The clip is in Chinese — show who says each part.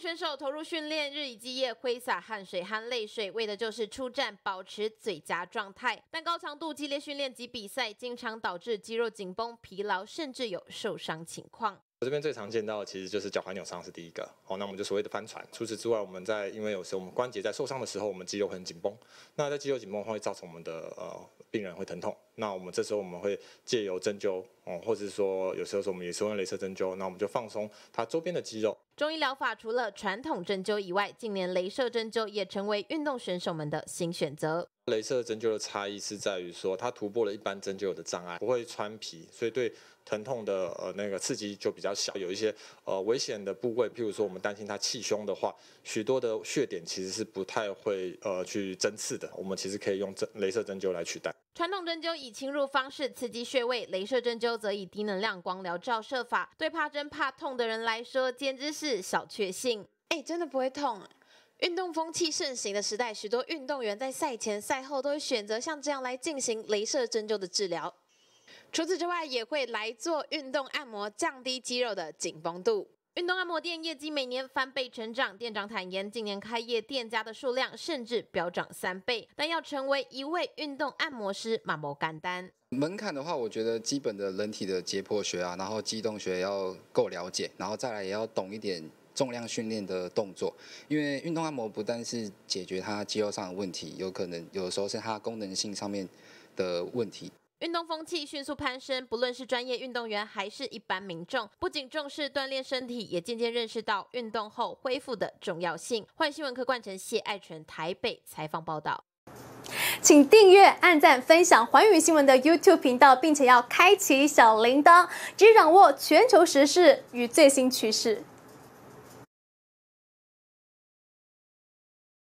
Speaker 1: 选手投入训练日以继夜挥洒汗水和泪水，为的就是出战保持最佳状态。但高强度、激烈训练及比赛经常导致肌肉紧绷、疲劳，甚至有受伤情况。
Speaker 2: 我这边最常见到其实就是脚踝扭伤是第一个好，那我们就所谓的翻船。除此之外，我们在因为有时候我们关节在受伤的时候，我们肌肉很紧绷。那在肌肉紧绷会造成我们的呃病人会疼痛。那我们这时候我们会借由针灸。或者说，有时候说我们也是用镭射针灸，那我们就放松它周边的肌肉。
Speaker 1: 中医疗法除了传统针灸以外，近年镭射针灸也成为运动选手们的新选择。
Speaker 2: 镭射针灸的差异是在于说，它突破了一般针灸的障碍，不会穿皮，所以对疼痛的呃那个刺激就比较小。有一些呃危险的部位，譬如说我们担心它气胸的话，许多的穴点其实是不太会呃去针刺的，我们其实可以用针镭射针灸来取代。
Speaker 1: 传统针灸以侵入方式刺激穴位，镭射针灸则以低能量光疗照射法。对怕针怕痛的人来说，简直是小确幸。哎，真的不会痛。运动风气盛行的时代，许多运动员在赛前赛后都会选择像这样来进行镭射针灸的治疗。除此之外，也会来做运动按摩，降低肌肉的紧绷度。运动按摩店业绩每年翻倍成长，店长坦言，今年开业店家的数量甚至飙涨三倍。但要成为一位运动按摩师，马某干单。
Speaker 3: 门槛的话，我觉得基本的人体的解剖学啊，然后机动学要够了解，然后再来也要懂一点重量训练的动作。因为运动按摩不但是解决他肌肉上的问题，有可能有时候是他功能性上面的问题。
Speaker 1: 运动风气迅速攀升，不论是专业运动员还是一般民众，不仅重视锻炼身体，也渐渐认识到运动后恢复的重要性。欢新闻科冠城谢爱全台北采访报道，请订阅、按赞、分享环宇新闻的 YouTube 频道，并且要开
Speaker 3: 启小铃铛，直掌握全球时事与最新趋势。